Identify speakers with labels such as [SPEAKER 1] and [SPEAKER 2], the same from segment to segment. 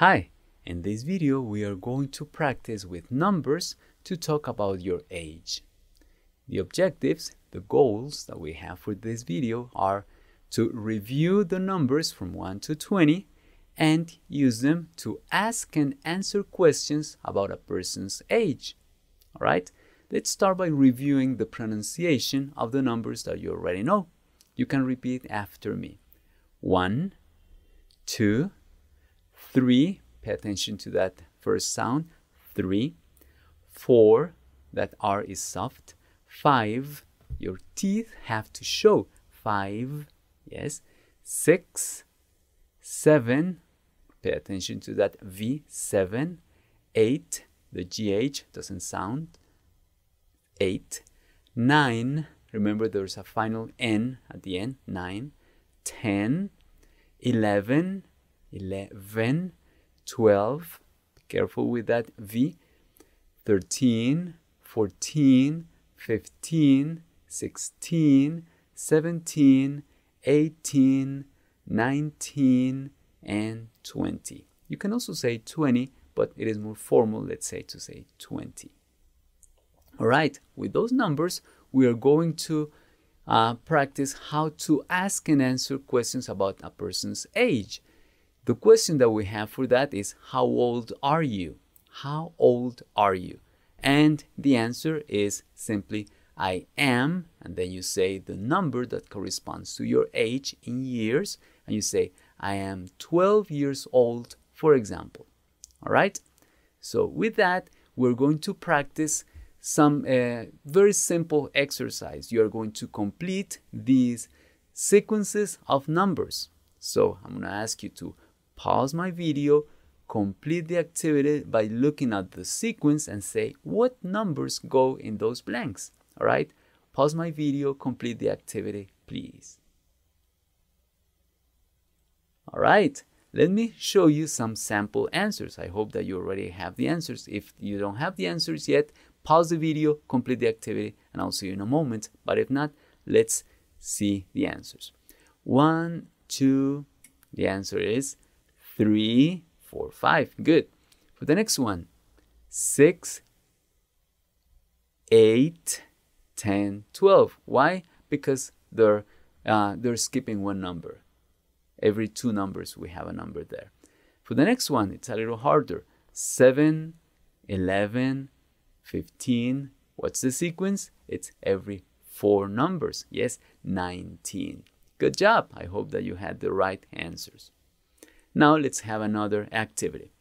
[SPEAKER 1] Hi, in this video we are going to practice with numbers to talk about your age. The objectives, the goals that we have for this video are to review the numbers from 1 to 20 and use them to ask and answer questions about a person's age. Alright, let's start by reviewing the pronunciation of the numbers that you already know. You can repeat after me. 1, 2, three, pay attention to that first sound, three, four, that R is soft, five, your teeth have to show, five, yes, six, seven, pay attention to that V, seven, eight, the GH doesn't sound, eight, nine, remember there's a final N at the end, nine, ten, eleven. 11, 12, be careful with that V, 13, 14, 15, 16, 17, 18, 19, and 20. You can also say 20, but it is more formal, let's say, to say 20. All right, with those numbers, we are going to uh, practice how to ask and answer questions about a person's age. The question that we have for that is how old are you? How old are you? And the answer is simply I am, and then you say the number that corresponds to your age in years, and you say I am 12 years old, for example. All right? So with that, we're going to practice some uh, very simple exercise. You are going to complete these sequences of numbers. So I'm going to ask you to pause my video, complete the activity by looking at the sequence and say what numbers go in those blanks. All right, pause my video, complete the activity, please. All right, let me show you some sample answers. I hope that you already have the answers. If you don't have the answers yet, pause the video, complete the activity, and I'll see you in a moment. But if not, let's see the answers. One, two, the answer is three, four, five. Good. For the next one, six, eight, ten, twelve. Why? Because they're, uh, they're skipping one number. Every two numbers, we have a number there. For the next one, it's a little harder. 7, 11, 15. What's the sequence? It's every four numbers. Yes, 19. Good job. I hope that you had the right answers. Now let's have another activity.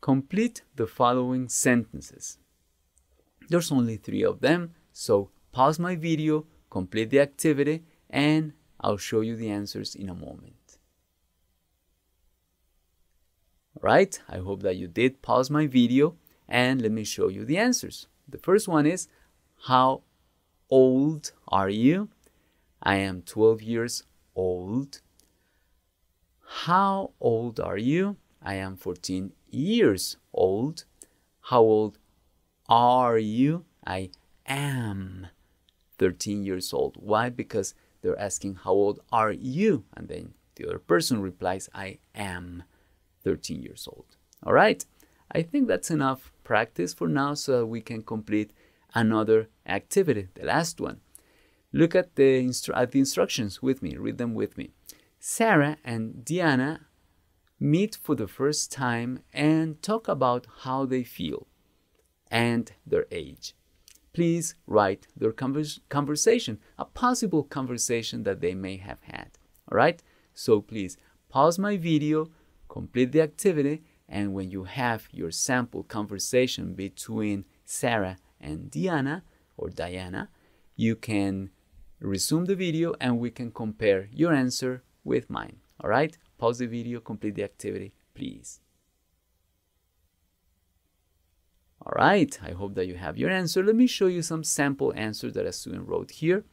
[SPEAKER 1] Complete the following sentences. There's only three of them, so pause my video, complete the activity, and I'll show you the answers in a moment. Right? I hope that you did pause my video and let me show you the answers. The first one is, how old are you? I am 12 years old. How old are you? I am 14 years old. How old are you? I am 13 years old. Why? Because they're asking, How old are you? And then the other person replies, I am 13 years old. All right. I think that's enough practice for now so that we can complete another activity, the last one. Look at the, at the instructions with me, read them with me. Sarah and Diana meet for the first time and talk about how they feel and their age. Please write their conversation, a possible conversation that they may have had. All right? So please pause my video, complete the activity, and when you have your sample conversation between Sarah and Diana or Diana, you can resume the video and we can compare your answer with mine. All right, pause the video, complete the activity, please. All right, I hope that you have your answer. Let me show you some sample answers that a student wrote here.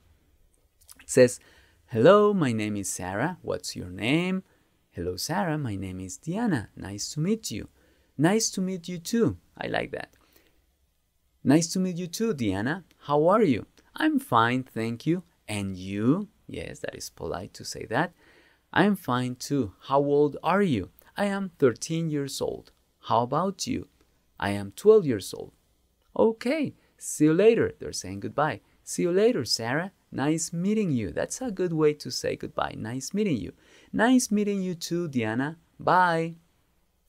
[SPEAKER 1] It says, hello, my name is Sarah. What's your name? Hello, Sarah. My name is Diana. Nice to meet you. Nice to meet you too. I like that. Nice to meet you too, Diana. How are you? I'm fine, thank you. And you? Yes, that is polite to say that. I am fine too. How old are you? I am 13 years old. How about you? I am 12 years old. Okay, see you later. They're saying goodbye. See you later, Sarah. Nice meeting you. That's a good way to say goodbye. Nice meeting you. Nice meeting you too, Diana. Bye.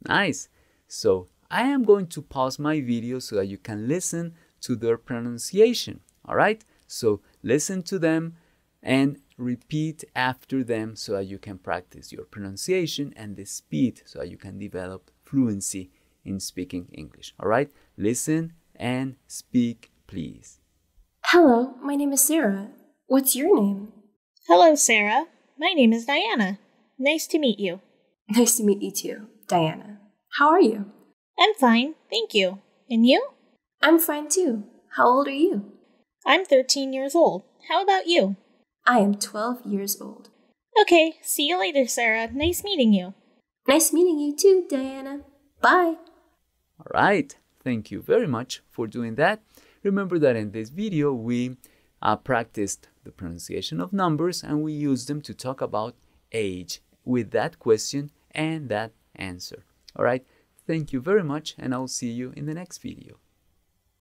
[SPEAKER 1] Nice. So I am going to pause my video so that you can listen to their pronunciation. All right? So listen to them and repeat after them so that you can practice your pronunciation and the speed so that you can develop fluency in speaking English. All right? Listen and speak, please. Hello, my name is Sarah. What's your name? Hello, Sarah. My name is Diana. Nice to meet you. Nice to meet you too, Diana. How are you? I'm fine, thank you. And you? I'm fine too. How old are you? I'm 13 years old. How about you? I am 12 years old. Okay, see you later, Sarah. Nice meeting you. Nice meeting you too, Diana. Bye. All right. Thank you very much for doing that. Remember that in this video we uh, practiced the pronunciation of numbers and we used them to talk about age with that question and that answer. All right. Thank you very much and I'll see you in the next video.